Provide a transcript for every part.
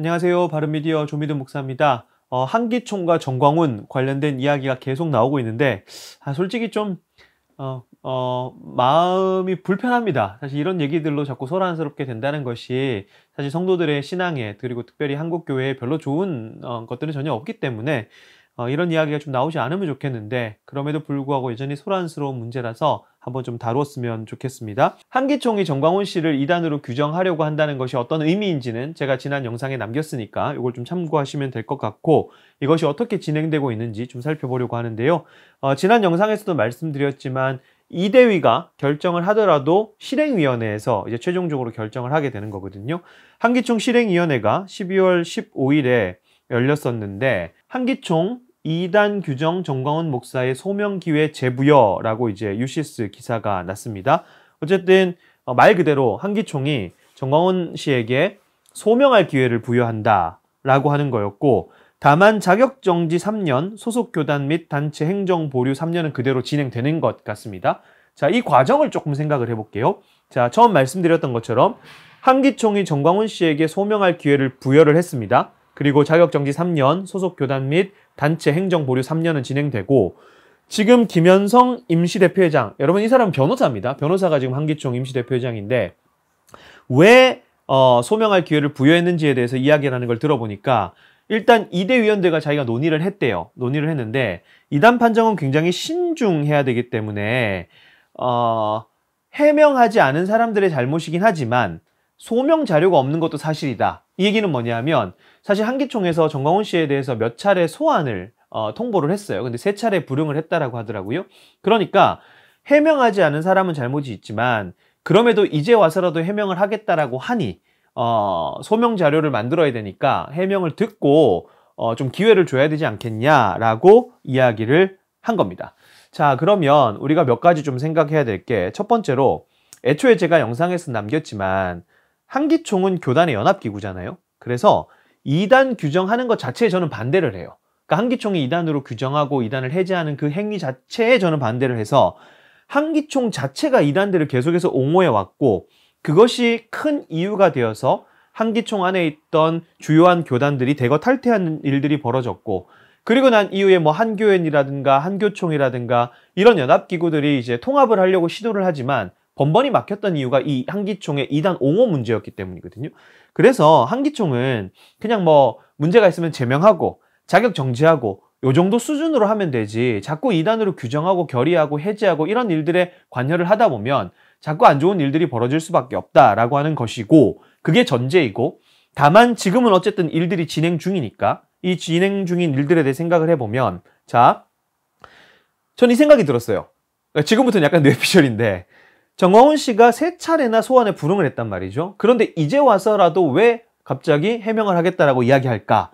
안녕하세요. 바른미디어 조미드 목사입니다. 어, 한기총과 정광훈 관련된 이야기가 계속 나오고 있는데 아, 솔직히 좀 어, 어, 마음이 불편합니다. 사실 이런 얘기들로 자꾸 소란스럽게 된다는 것이 사실 성도들의 신앙에 그리고 특별히 한국 교회에 별로 좋은 어, 것들은 전혀 없기 때문에 어, 이런 이야기가 좀 나오지 않으면 좋겠는데 그럼에도 불구하고 여전히 소란스러운 문제라서 한번 좀 다뤘으면 좋겠습니다. 한기총이 정광훈 씨를 2단으로 규정하려고 한다는 것이 어떤 의미인지는 제가 지난 영상에 남겼으니까 이걸 좀 참고하시면 될 것 같고 이것이 어떻게 진행되고 있는지 좀 살펴보려고 하는데요. 어, 지난 영상에서도 말씀드렸지만 이대위가 결정을 하더라도 실행위원회에서 이제 최종적으로 결정을 하게 되는 거거든요. 한기총 실행위원회가 12월 15일에 열렸었는데 한기총 이단 규정 정광훈 목사의 소명 기회 재부여라고 이제 유시스 기사가 났습니다. 어쨌든 어, 말 그대로 한기총이 정광훈 씨에게 소명할 기회를 부여한다라고 하는 거였고 다만 자격 정지 3년, 소속 교단 및 단체 행정 보류 3년은 그대로 진행되는 것 같습니다. 자, 이 과정을 조금 생각을 해 볼게요. 자, 처음 말씀드렸던 것처럼 한기총이 정광훈 씨에게 소명할 기회를 부여를 했습니다. 그리고 자격정지 3년, 소속 교단 및 단체 행정 보류 3년은 진행되고 지금 김현성 임시 대표회장 여러분 이 사람 은 변호사입니다. 변호사가 지금 한기총 임시 대표회장인데 왜 어, 소명할 기회를 부여했는지에 대해서 이야기하는걸 들어보니까 일단 이대위원들과 자기가 논의를 했대요. 논의를 했는데 이단 판정은 굉장히 신중해야 되기 때문에 어, 해명하지 않은 사람들의 잘못이긴 하지만 소명 자료가 없는 것도 사실이다. 이 얘기는 뭐냐면 사실 한기총에서 정광훈 씨에 대해서 몇 차례 소환을 어, 통보를 했어요. 근데 세 차례 불응을 했다라고 하더라고요. 그러니까 해명하지 않은 사람은 잘못이 있지만 그럼에도 이제 와서라도 해명을 하겠다라고 하니 어, 소명 자료를 만들어야 되니까 해명을 듣고 어, 좀 기회를 줘야 되지 않겠냐라고 이야기를 한 겁니다. 자, 그러면 우리가 몇 가지 좀 생각해야 될 게 첫 번째로 애초에 제가 영상에서 남겼지만 한기총은 교단의 연합기구잖아요. 그래서 이단 규정하는 것 자체에 저는 반대를 해요. 그러니까 한기총이 이단으로 규정하고 이단을 해제하는 그 행위 자체에 저는 반대를 해서 한기총 자체가 이단들을 계속해서 옹호해 왔고 그것이 큰 이유가 되어서 한기총 안에 있던 주요한 교단들이 대거 탈퇴하는 일들이 벌어졌고 그리고 난 이후에 뭐한교회이라든가 한교총이라든가 이런 연합기구들이 이제 통합을 하려고 시도를 하지만 번번이 막혔던 이유가 이 한기총의 2단 옹호 문제였기 때문이거든요. 그래서 한기총은 그냥 뭐 문제가 있으면 제명하고 자격 정지하고 요 정도 수준으로 하면 되지 자꾸 2단으로 규정하고 결의하고 해제하고 이런 일들에 관여를 하다 보면 자꾸 안 좋은 일들이 벌어질 수밖에 없다라고 하는 것이고 그게 전제이고 다만 지금은 어쨌든 일들이 진행 중이니까 이 진행 중인 일들에 대해 생각을 해보면 자, 전 이 생각이 들었어요. 네, 지금부터는 약간 뇌피셜인데 정광훈 씨가 세 차례나 소환에 불응을 했단 말이죠. 그런데 이제 와서라도 왜 갑자기 해명을 하겠다라고 이야기할까?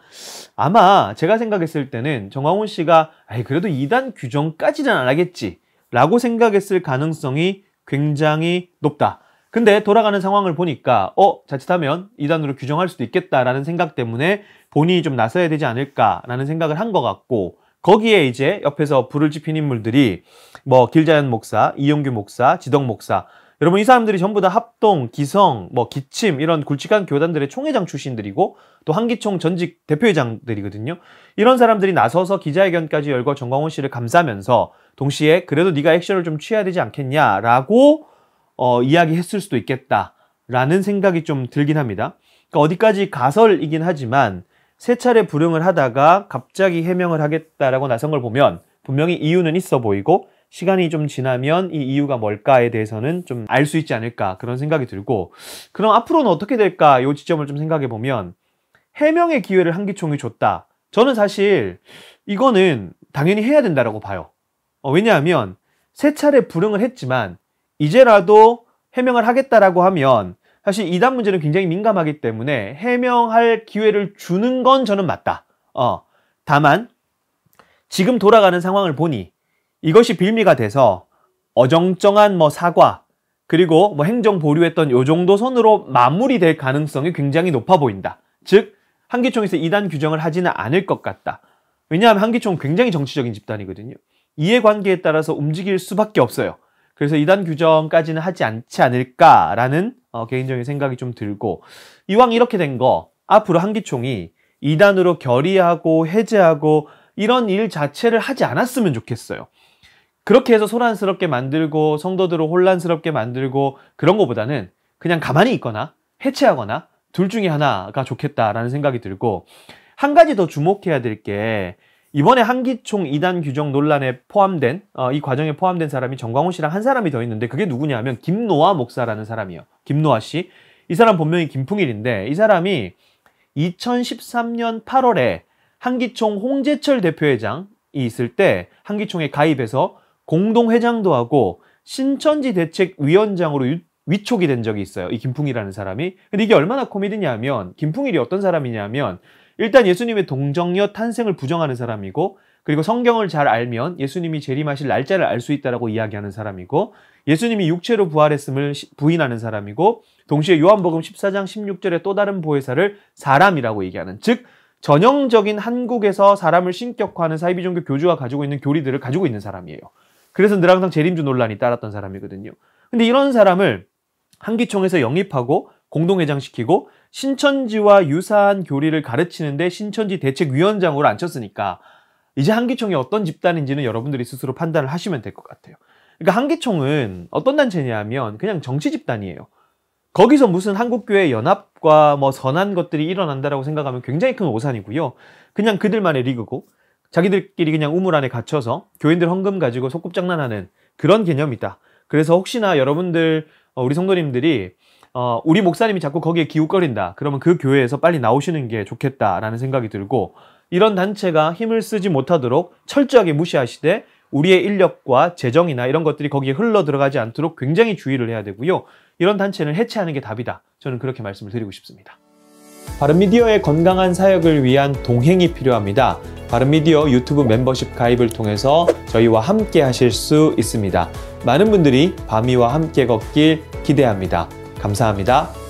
아마 제가 생각했을 때는 정광훈 씨가 아이 그래도 2단 규정까지는 안 하겠지 라고 생각했을 가능성이 굉장히 높다. 근데 돌아가는 상황을 보니까 어 자칫하면 2단으로 규정할 수도 있겠다라는 생각 때문에 본인이 좀 나서야 되지 않을까라는 생각을 한 것 같고 거기에 이제 옆에서 불을 지핀 인물들이 뭐 길자연 목사, 이용규 목사, 지덕 목사 여러분 이 사람들이 전부 다 합동, 기성, 뭐 기침 이런 굵직한 교단들의 총회장 출신들이고 또 한기총 전직 대표회장들이거든요. 이런 사람들이 나서서 기자회견까지 열고 정광훈 씨를 감싸면서 동시에 그래도 네가 액션을 좀 취해야 되지 않겠냐라고 어, 이야기했을 수도 있겠다라는 생각이 좀 들긴 합니다. 그러니까 어디까지 가설이긴 하지만 세 차례 불응을 하다가 갑자기 해명을 하겠다라고 나선 걸 보면 분명히 이유는 있어 보이고 시간이 좀 지나면 이 이유가 뭘까에 대해서는 좀 알 수 있지 않을까 그런 생각이 들고 그럼 앞으로는 어떻게 될까 요 지점을 좀 생각해 보면 해명의 기회를 한기총이 줬다 저는 사실 이거는 당연히 해야 된다라고 봐요 어, 왜냐하면 세 차례 불응을 했지만 이제라도 해명을 하겠다라고 하면 사실 이단 문제는 굉장히 민감하기 때문에 해명할 기회를 주는 건 저는 맞다. 어, 다만 지금 돌아가는 상황을 보니 이것이 빌미가 돼서 어정쩡한 뭐 사과 그리고 뭐 행정 보류했던 요 정도 선으로 마무리될 가능성이 굉장히 높아 보인다. 즉 한기총에서 이단 규정을 하지는 않을 것 같다. 왜냐하면 한기총 은 굉장히 정치적인 집단이거든요. 이해관계에 따라서 움직일 수밖에 없어요. 그래서 이단 규정까지는 하지 않지 않을까라는 어, 개인적인 생각이 좀 들고 이왕 이렇게 된 거 앞으로 한기총이 이단으로 결의하고 해제하고 이런 일 자체를 하지 않았으면 좋겠어요. 그렇게 해서 소란스럽게 만들고 성도들을 혼란스럽게 만들고 그런 것보다는 그냥 가만히 있거나 해체하거나 둘 중에 하나가 좋겠다라는 생각이 들고 한 가지 더 주목해야 될게 이번에 한기총 2단 규정 논란에 포함된 어, 이 과정에 포함된 사람이 정광훈 씨랑 한 사람이 더 있는데 그게 누구냐 하면 김노아 목사라는 사람이요. 김노아 씨. 이 사람 본명이 김풍일인데 이 사람이 2013년 8월에 한기총 홍재철 대표회장이 있을 때 한기총에 가입해서 공동회장도 하고 신천지 대책위원장으로 위촉이 된 적이 있어요. 이 김풍이라는 사람이. 근데 이게 얼마나 코미디냐면 하 김풍일이 어떤 사람이냐면 하 일단 예수님의 동정녀 탄생을 부정하는 사람이고 그리고 성경을 잘 알면 예수님이 재림하실 날짜를 알 수 있다라고 이야기하는 사람이고 예수님이 육체로 부활했음을 부인하는 사람이고 동시에 요한복음 14장 1 6절에또 다른 보혜사를 사람이라고 얘기하는 즉 전형적인 한국에서 사람을 신격화하는 사이비 종교 교주가 가지고 있는 교리들을 가지고 있는 사람이에요. 그래서 늘 항상 재림주 논란이 따랐던 사람이거든요. 근데 이런 사람을 한기총에서 영입하고 공동회장시키고 신천지와 유사한 교리를 가르치는데 신천지 대책위원장으로 앉혔으니까 이제 한기총이 어떤 집단인지는 여러분들이 스스로 판단을 하시면 될 것 같아요. 그러니까 한기총은 어떤 단체냐면 그냥 정치 집단이에요. 거기서 무슨 한국교회 연합과 뭐 선한 것들이 일어난다라고 생각하면 굉장히 큰 오산이고요. 그냥 그들만의 리그고 자기들끼리 그냥 우물 안에 갇혀서 교인들 헌금 가지고 소꿉장난하는 그런 개념이다. 그래서 혹시나 여러분들 어, 우리 성도님들이 어, 우리 목사님이 자꾸 거기에 기웃거린다. 그러면 그 교회에서 빨리 나오시는 게 좋겠다라는 생각이 들고 이런 단체가 힘을 쓰지 못하도록 철저하게 무시하시되 우리의 인력과 재정이나 이런 것들이 거기에 흘러 들어가지 않도록 굉장히 주의를 해야 되고요. 이런 단체는 해체하는 게 답이다. 저는 그렇게 말씀을 드리고 싶습니다. 바른미디어의 건강한 사역을 위한 동행이 필요합니다. 바른미디어 유튜브 멤버십 가입을 통해서 저희와 함께 하실 수 있습니다. 많은 분들이 바미와 함께 걷길 기대합니다. 감사합니다.